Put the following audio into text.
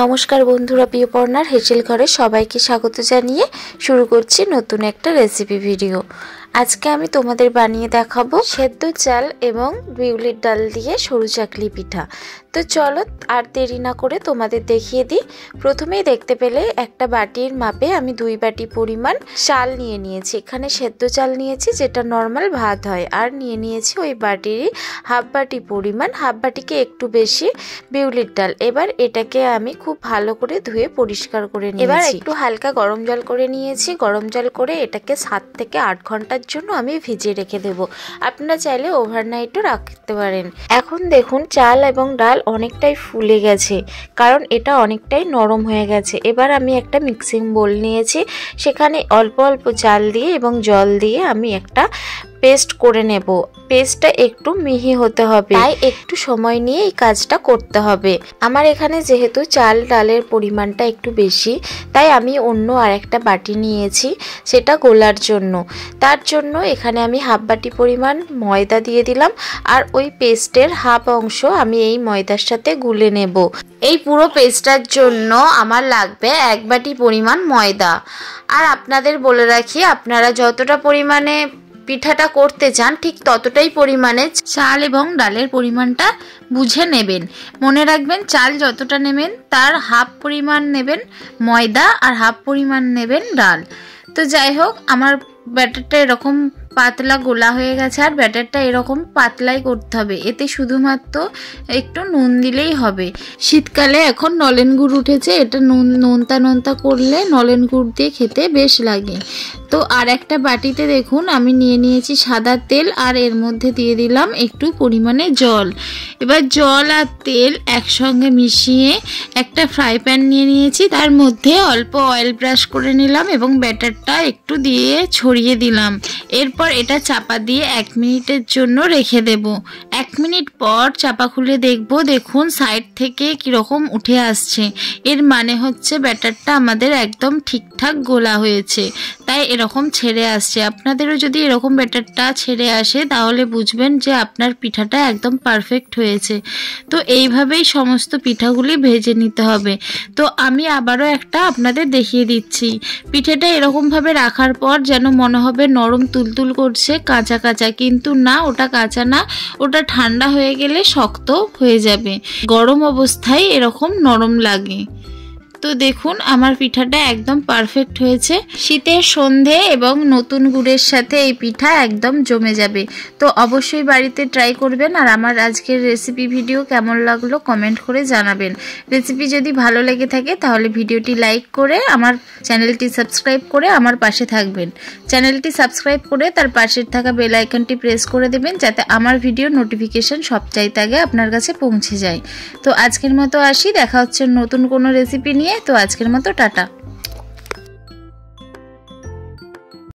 নমস্কার বন্ধুরা প্রিয়পর্ণার হেঁচেল ঘরে সবাইকে স্বাগত জানিয়ে শুরু করছি নতুন একটা রেসিপি ভিডিও আজকে আমি তোমাদের বানিয়ে দেখাবো সেদ্ধ চাল এবং বিউলির ডাল দিয়ে সরু চাকলি পিঠা তো চলো আর দেরি না করে তোমাদের দেখিয়ে দিই প্রথমেই দেখতে পেলে একটা বাটির মাপে আমি দুই বাটি পরিমাণ চাল নিয়ে নিয়েছি এখানে সেদ্ধ চাল নিয়েছি যেটা নর্মাল ভাত হয় আর নিয়ে নিয়েছি ওই বাটিরই হাফ বাটি পরিমাণ হাফ বাটিকে একটু বেশি বিউলির ডাল এবার এটাকে আমি খুব ভালো করে ধুয়ে পরিষ্কার করে নিয়েছি এবার একটু হালকা গরম জল করে নিয়েছি গরম জল করে এটাকে সাত থেকে আট ঘন্টার জন্য আমি ভিজিয়ে রেখে দেব আপনারা চাইলে ওভারনাইটও রাখতে পারেন এখন দেখুন চাল এবং ডাল অনেকটাই ফুলে গেছে কারণ এটা অনেকটাই নরম হয়ে গেছে এবার আমি একটা মিক্সিং বোল নিয়েছি সেখানে অল্প অল্প চাল দিয়ে এবং জল দিয়ে আমি একটা পেস্ট করে নেব পেস্টটা একটু মিহি হতে হবে তাই একটু সময় নিয়ে এই কাজটা করতে হবে আমার এখানে যেহেতু চাল ডালের পরিমাণটা একটু বেশি তাই আমি অন্য আরেকটা বাটি নিয়েছি সেটা গোলার জন্য তার জন্য এখানে আমি হাফ বাটি পরিমাণ ময়দা দিয়ে দিলাম আর ওই পেস্টের হাফ অংশ আমি এই ময়দার সাথে গুলে নেব এই পুরো পেস্টটার জন্য আমার লাগবে এক বাটি পরিমাণ ময়দা আর আপনাদের বলে রাখি আপনারা যতটা পরিমাণে পিঠাটা করতে চান ঠিক ততটাই পরিমাণে চাল এবং ডালের পরিমাণটা বুঝে নেবেন মনে রাখবেন চাল যতটা নেবেন তার হাফ পরিমাণ নেবেন ময়দা আর হাফ পরিমাণ নেবেন ডাল তো যাই হোক আমার ব্যাটারটা এরকম পাতলা গোলা হয়ে গেছে আর ব্যাটারটা এরকম পাতলাই করতে হবে এতে শুধুমাত্র একটু নুন দিলেই হবে শীতকালে এখন নলেন গুড় উঠেছে এটা নুন নোনতা নোনতা করলে নলেন গুড় দিয়ে খেতে বেশ লাগে তো আর একটা বাটিতে দেখুন আমি নিয়ে নিয়েছি সাদা তেল আর এর মধ্যে দিয়ে দিলাম একটু পরিমাণে জল এবার জল আর তেল একসঙ্গে মিশিয়ে একটা ফ্রাই প্যান নিয়ে নিয়েছি তার মধ্যে অল্প অয়েল ব্রাশ করে নিলাম এবং ব্যাটারটা একটু দিয়ে ছড়িয়ে দিলাম এরপর এটা চাপা দিয়ে এক মিনিটের জন্য রেখে দেব এক মিনিট পর চাপা খুলে দেখব দেখুন সাইড থেকে কীরকম উঠে আসছে এর মানে হচ্ছে ব্যাটারটা আমাদের একদম ঠিকঠাক গোলা হয়েছে তাই এরকম ছেড়ে আসছে আপনাদেরও যদি এরকম ব্যাটারটা ছেড়ে আসে তাহলে বুঝবেন যে আপনার পিঠাটা একদম পারফেক্ট হয়েছে তো এইভাবেই সমস্ত পিঠাগুলি ভেজে নিতে হবে তো আমি আবারও একটা আপনাদের দেখিয়ে দিচ্ছি পিঠেটা এরকমভাবে রাখার পর যেন মনে হবে নরম তুলতুল করছে কাঁচা কাঁচা কিন্তু না ওটা কাঁচা না ওটা ঠান্ডা হয়ে গেলে শক্ত হয়ে যাবে গরম অবস্থায় এরকম নরম লাগে তো দেখুন আমার পিঠাটা একদম পারফেক্ট হয়েছে শীতের সন্ধে এবং নতুন গুড়ের সাথে এই পিঠা একদম জমে যাবে তো অবশ্যই বাড়িতে ট্রাই করবেন আর আমার আজকের রেসিপি ভিডিও কেমন লাগলো কমেন্ট করে জানাবেন রেসিপি যদি ভালো লেগে থাকে তাহলে ভিডিওটি লাইক করে আমার চ্যানেলটি সাবস্ক্রাইব করে আমার পাশে থাকবেন চ্যানেলটি সাবস্ক্রাইব করে তার পাশের থাকা বেল আইকনটি প্রেস করে দেবেন যাতে আমার ভিডিও নোটিফিকেশান সবচাইতে আগে আপনার কাছে পৌঁছে যায় তো আজকের মতো আসি দেখা হচ্ছে নতুন কোনো রেসিপি নিয়ে তো আজকের মতো টাটা